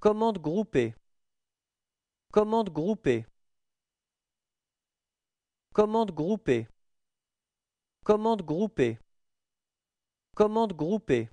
Commande groupée Commande groupée Commande groupée Commande groupée Commande groupée